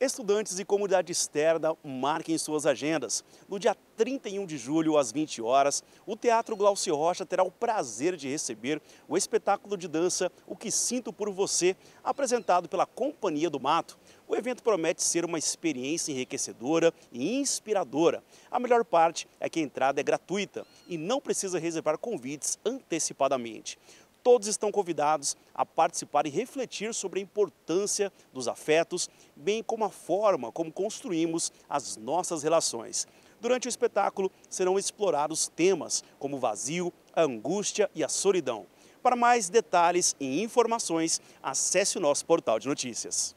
Estudantes e comunidade externa marquem suas agendas. No dia 31 de julho, às 20 horas, o Teatro Glaucio Rocha terá o prazer de receber o espetáculo de dança O Que Sinto Por Você, apresentado pela Companhia do Mato. O evento promete ser uma experiência enriquecedora e inspiradora. A melhor parte é que a entrada é gratuita e não precisa reservar convites antecipadamente todos estão convidados a participar e refletir sobre a importância dos afetos, bem como a forma como construímos as nossas relações. Durante o espetáculo serão explorados temas como o vazio, a angústia e a solidão. Para mais detalhes e informações, acesse o nosso portal de notícias.